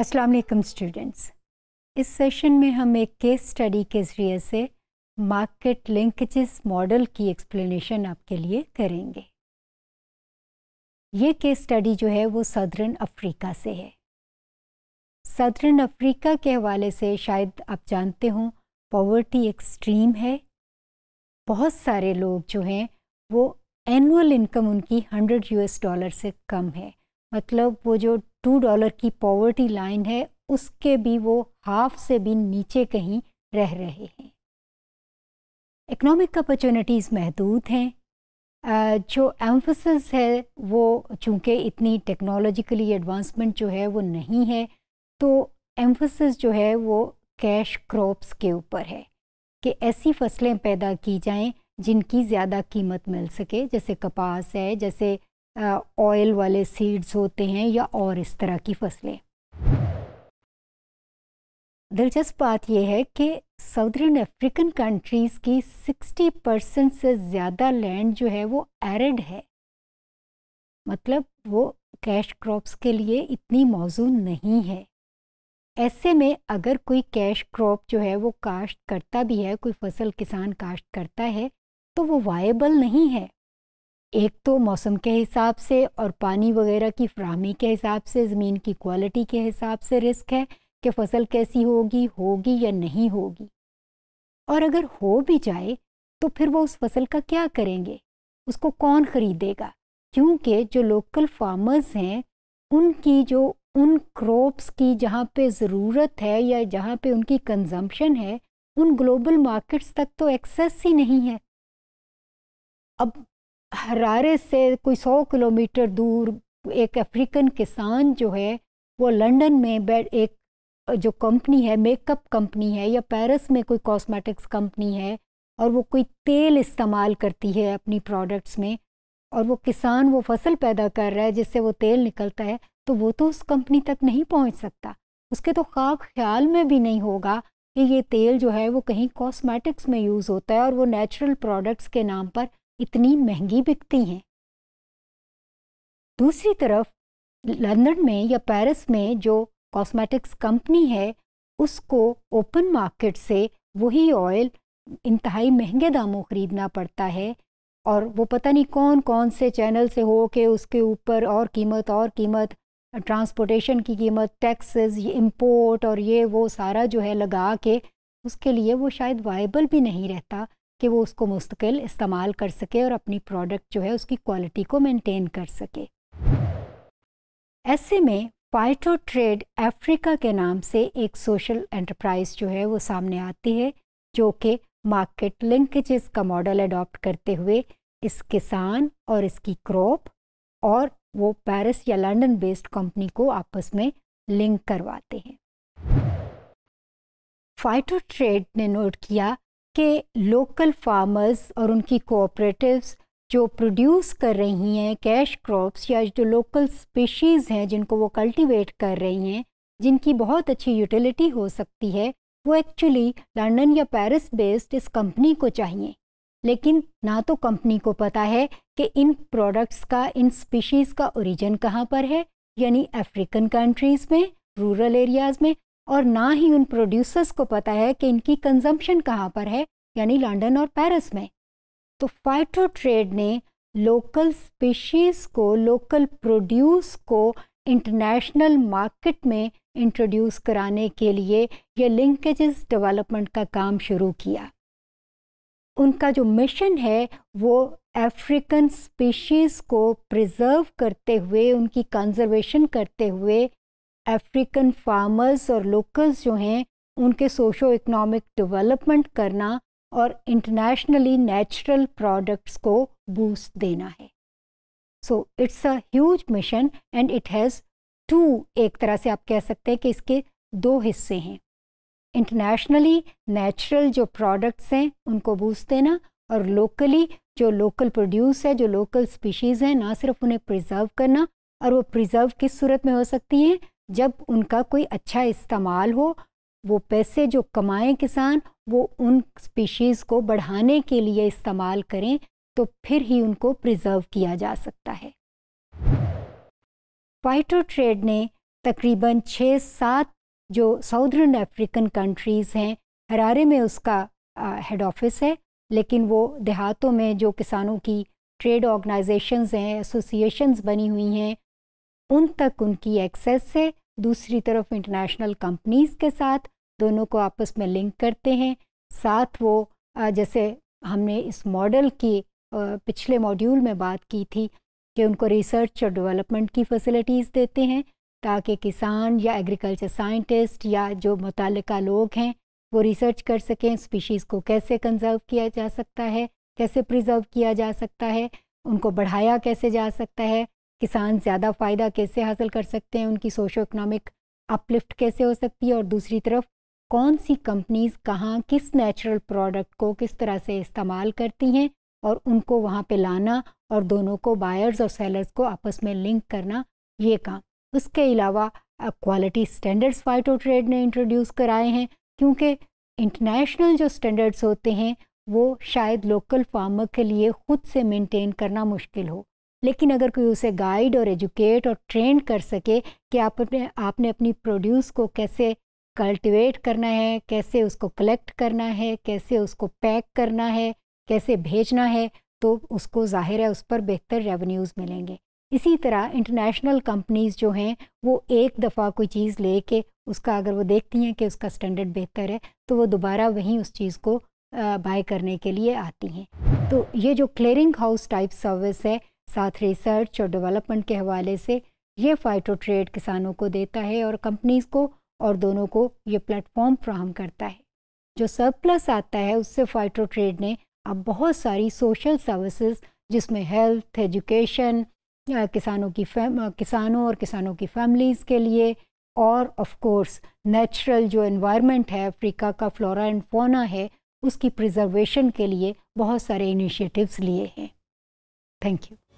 अस्सलाम वालेकुम स्टूडेंट्स इस सेशन में हम एक केस स्टडी के ज़रिए से मार्केट लिंकेजेस मॉडल की एक्सप्लेनेशन आपके लिए करेंगे ये केस स्टडी जो है वो सदरन अफ्रीका से है सदरन अफ्रीका के हवाले से शायद आप जानते हों पॉवर्टी एक्सट्रीम है बहुत सारे लोग जो हैं वो एनुअल इनकम उनकी हंड्रेड यूएस डॉलर से कम है मतलब वो जो टू डॉलर की पॉवर्टी लाइन है उसके भी वो हाफ से भी नीचे कहीं रह रहे हैं इकोनॉमिक अपॉर्चुनिटीज़ महदूद हैं जो एम्फोसिस है वो चूँकि इतनी टेक्नोलॉजिकली एडवांसमेंट जो है वो नहीं है तो एम्फोसिस जो है वो कैश क्रॉप्स के ऊपर है कि ऐसी फसलें पैदा की जाएं जिनकी ज़्यादा कीमत मिल सके जैसे कपास है जैसे ऑयल वाले सीड्स होते हैं या और इस तरह की फसलें दिलचस्प बात यह है कि साउथर्न अफ्रीकन कंट्रीज़ की 60 परसेंट से ज़्यादा लैंड जो है वो एरिड है मतलब वो कैश क्रॉप्स के लिए इतनी मौजूद नहीं है ऐसे में अगर कोई कैश क्रॉप जो है वो काश्त करता भी है कोई फसल किसान काश्त करता है तो वो वायबल नहीं है एक तो मौसम के हिसाब से और पानी वगैरह की फ्राहमी के हिसाब से ज़मीन की क्वालिटी के हिसाब से रिस्क है कि फसल कैसी होगी होगी या नहीं होगी और अगर हो भी जाए तो फिर वो उस फसल का क्या करेंगे उसको कौन ख़रीदेगा क्योंकि जो लोकल फार्मर्स हैं उनकी जो उन क्रॉप्स की जहाँ पे ज़रूरत है या जहाँ पे उनकी कंजम्पशन है उन ग्लोबल मार्केट्स तक तो एक्सेस ही नहीं है अब हरारे से कोई सौ किलोमीटर दूर एक अफ्रीकन किसान जो है वो लंदन में बैठ एक जो कंपनी है मेकअप कंपनी है या पेरिस में कोई कॉस्मेटिक्स कंपनी है और वो कोई तेल इस्तेमाल करती है अपनी प्रोडक्ट्स में और वो किसान वो फसल पैदा कर रहा है जिससे वो तेल निकलता है तो वो तो उस कंपनी तक नहीं पहुंच सकता उसके तो खाक ख्याल में भी नहीं होगा कि ये तेल जो है वो कहीं कॉस्मेटिक्स में यूज़ होता है और वो नेचुरल प्रोडक्ट्स के नाम पर इतनी महंगी बिकती हैं दूसरी तरफ लंदन में या पेरिस में जो कॉस्मेटिक्स कंपनी है उसको ओपन मार्केट से वही ऑयल इंतहाई महंगे दामों ख़रीदना पड़ता है और वो पता नहीं कौन कौन से चैनल से हो के उसके ऊपर और कीमत और कीमत ट्रांसपोर्टेशन की कीमत टैक्सेस ये इम्पोर्ट और ये वो सारा जो है लगा के उसके लिए वो शायद वाइबल भी नहीं रहता कि वो उसको मुस्तकिल इस्तेमाल कर सके और अपनी प्रोडक्ट जो है उसकी क्वालिटी को मेंटेन कर सके ऐसे में फाइटो ट्रेड अफ्रीका के नाम से एक सोशल एंटरप्राइज जो है वो सामने आती है जो कि मार्केट लिंकेजेस का मॉडल अडॉप्ट करते हुए इस किसान और इसकी क्रॉप और वो पेरिस या लंदन बेस्ड कंपनी को आपस में लिंक करवाते हैं फाइटो ट्रेड ने नोट किया कि लोकल फार्मर्स और उनकी कोऑपरेटिव्स जो प्रोड्यूस कर रही हैं कैश क्रॉप्स या जो लोकल स्पीशीज़ हैं जिनको वो कल्टीवेट कर रही हैं जिनकी बहुत अच्छी यूटिलिटी हो सकती है वो एक्चुअली लंदन या पेरिस बेस्ड इस कंपनी को चाहिए लेकिन ना तो कंपनी को पता है कि इन प्रोडक्ट्स का इन स्पीशीज़ का ओरिजिन कहाँ पर है यानी अफ्रीकन कंट्रीज़ में रूरल एरियाज़ में और ना ही उन प्रोड्यूसर्स को पता है कि इनकी कंजम्पशन कहाँ पर है यानी लंदन और पेरिस में तो फाइटो ट्रेड ने लोकल स्पीशीज़ को लोकल प्रोड्यूस को इंटरनेशनल मार्केट में इंट्रोड्यूस कराने के लिए यह लिंकेजेस डेवलपमेंट का काम शुरू किया उनका जो मिशन है वो अफ्रीकन स्पीशीज़ को प्रिजर्व करते हुए उनकी कंजर्वेशन करते हुए अफ्रीकन फार्मर्स और लोकल्स जो हैं उनके सोशो इकोनॉमिक डेवलपमेंट करना और इंटरनेशनली नेचुरल प्रोडक्ट्स को बूस्ट देना है so it's a huge mission and it has to एक तरह से आप कह सकते हैं कि इसके दो हिस्से हैं इंटरनेशनली नेचुरल जो प्रोडक्ट्स हैं उनको बूस्ट देना और लोकली जो लोकल प्रोड्यूस है जो लोकल स्पीशीज़ हैं ना सिर्फ उन्हें प्रिजर्व करना और वो प्रिजर्व किस सूरत में हो सकती हैं जब उनका कोई अच्छा इस्तेमाल हो वो पैसे जो कमाएं किसान वो उन स्पीशीज़ को बढ़ाने के लिए इस्तेमाल करें तो फिर ही उनको प्रिजर्व किया जा सकता है फाइटो ट्रेड ने तकरीबन छः सात जो साउदर्न अफ्रीकन कंट्रीज़ हैं हरारे में उसका हेड ऑफिस है लेकिन वो देहातों में जो किसानों की ट्रेड ऑर्गेनाइजेशंस हैं एसोसिएशंस बनी हुई हैं उन तक उनकी एक्सेस से दूसरी तरफ इंटरनेशनल कंपनीज़ के साथ दोनों को आपस में लिंक करते हैं साथ वो जैसे हमने इस मॉडल की पिछले मॉड्यूल में बात की थी कि उनको रिसर्च और डेवलपमेंट की फैसिलिटीज़ देते हैं ताकि किसान या एग्रीकल्चर साइंटिस्ट या जो मुतल लोग हैं वो रिसर्च कर सकें स्पीशीज़ को कैसे कंजर्व किया जा सकता है कैसे प्रिजर्व किया जा सकता है उनको बढ़ाया कैसे जा सकता है किसान ज़्यादा फ़ायदा कैसे हासिल कर सकते हैं उनकी सोशो इकनॉमिक अपलिफ्ट कैसे हो सकती है और दूसरी तरफ कौन सी कंपनीज़ कहाँ किस नेचुरल प्रोडक्ट को किस तरह से इस्तेमाल करती हैं और उनको वहाँ पे लाना और दोनों को बायर्स और सेलर्स को आपस में लिंक करना ये काम उसके अलावा क्वालिटी स्टैंडर्ड्स फाइटो ट्रेड ने इंट्रोड्यूस कराए हैं क्योंकि इंटरनेशनल जो स्टैंडर्ड्स होते हैं वो शायद लोकल फार्मर के लिए ख़ुद से मेंटेन करना मुश्किल हो लेकिन अगर कोई उसे गाइड और एजुकेट और ट्रेन कर सके कि आप अपने आपने अपनी प्रोड्यूस को कैसे कल्टिवेट करना है कैसे उसको कलेक्ट करना है कैसे उसको पैक करना है कैसे भेजना है तो उसको जाहिर है उस पर बेहतर रेवेन्यूज़ मिलेंगे इसी तरह इंटरनेशनल कंपनीज़ जो हैं वो एक दफ़ा कोई चीज़ ले के उसका अगर वो देखती हैं कि उसका स्टैंडर्ड बेहतर है तो वो दोबारा वहीं उस चीज़ को बाय करने के लिए आती हैं तो ये जो क्लियरिंग हाउस टाइप सर्विस है साथ रिसर्च और डेवलपमेंट के हवाले से ये फाइटो ट्रेड किसानों को देता है और कंपनीज को और दोनों को ये प्लेटफॉर्म फ्राहम करता है जो सरप्लस आता है उससे फाइटो ट्रेड ने अब बहुत सारी सोशल सर्विसेज जिसमें हेल्थ एजुकेशन किसानों की किसानों और किसानों की फैमिलीज़ के लिए और ऑफ कोर्स नेचुरल जो इन्वायरमेंट है अफ्रीका का फ्लोरा एंड फोना है उसकी प्रिजर्वेशन के लिए बहुत सारे इनिशिएटिव्स लिए हैं थैंक यू